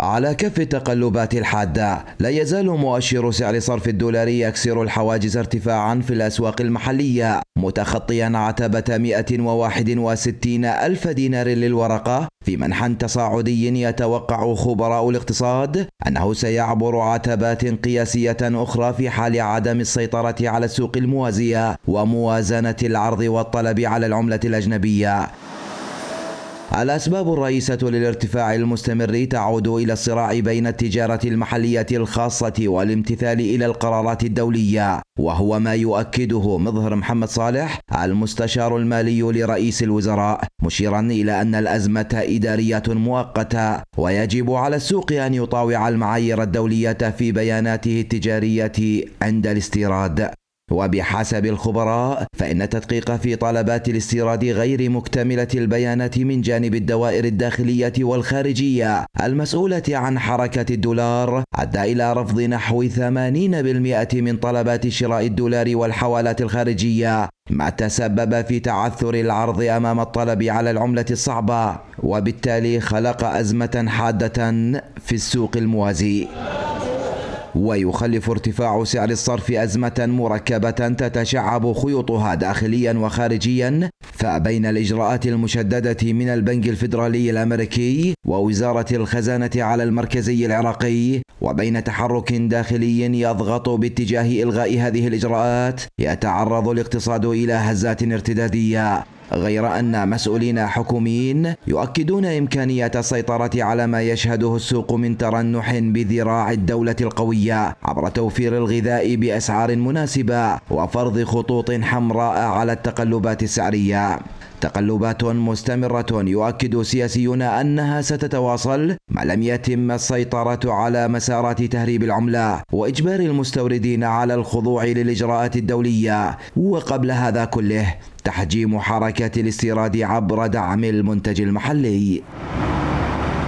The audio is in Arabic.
على كف التقلبات الحادة لا يزال مؤشر سعر صرف الدولار يكسر الحواجز ارتفاعا في الأسواق المحلية متخطيا عتبة 161 ألف دينار للورقة في منحى تصاعدي يتوقع خبراء الاقتصاد أنه سيعبر عتبات قياسية أخرى في حال عدم السيطرة على السوق الموازية وموازنة العرض والطلب على العملة الأجنبية الأسباب الرئيسة للارتفاع المستمر تعود إلى الصراع بين التجارة المحلية الخاصة والامتثال إلى القرارات الدولية وهو ما يؤكده مظهر محمد صالح المستشار المالي لرئيس الوزراء مشيرا إلى أن الأزمة إدارية مؤقتة ويجب على السوق أن يطاوع المعايير الدولية في بياناته التجارية عند الاستيراد وبحسب الخبراء فإن التدقيق في طلبات الاستيراد غير مكتملة البيانات من جانب الدوائر الداخلية والخارجية المسؤولة عن حركة الدولار أدى إلى رفض نحو 80% من طلبات شراء الدولار والحوالات الخارجية ما تسبب في تعثر العرض أمام الطلب على العملة الصعبة وبالتالي خلق أزمة حادة في السوق الموازي ويخلف ارتفاع سعر الصرف أزمة مركبة تتشعب خيوطها داخليا وخارجيا فبين الإجراءات المشددة من البنك الفيدرالي الأمريكي ووزارة الخزانة على المركزي العراقي وبين تحرك داخلي يضغط باتجاه إلغاء هذه الإجراءات يتعرض الاقتصاد إلى هزات ارتدادية غير أن مسؤولين حكوميين يؤكدون إمكانية السيطرة على ما يشهده السوق من ترنح بذراع الدولة القوية عبر توفير الغذاء بأسعار مناسبة وفرض خطوط حمراء على التقلبات السعرية تقلبات مستمرة يؤكد سياسيون أنها ستتواصل ما لم يتم السيطرة على مسارات تهريب العملة وإجبار المستوردين على الخضوع للإجراءات الدولية وقبل هذا كله تحجيم حركة الاستيراد عبر دعم المنتج المحلي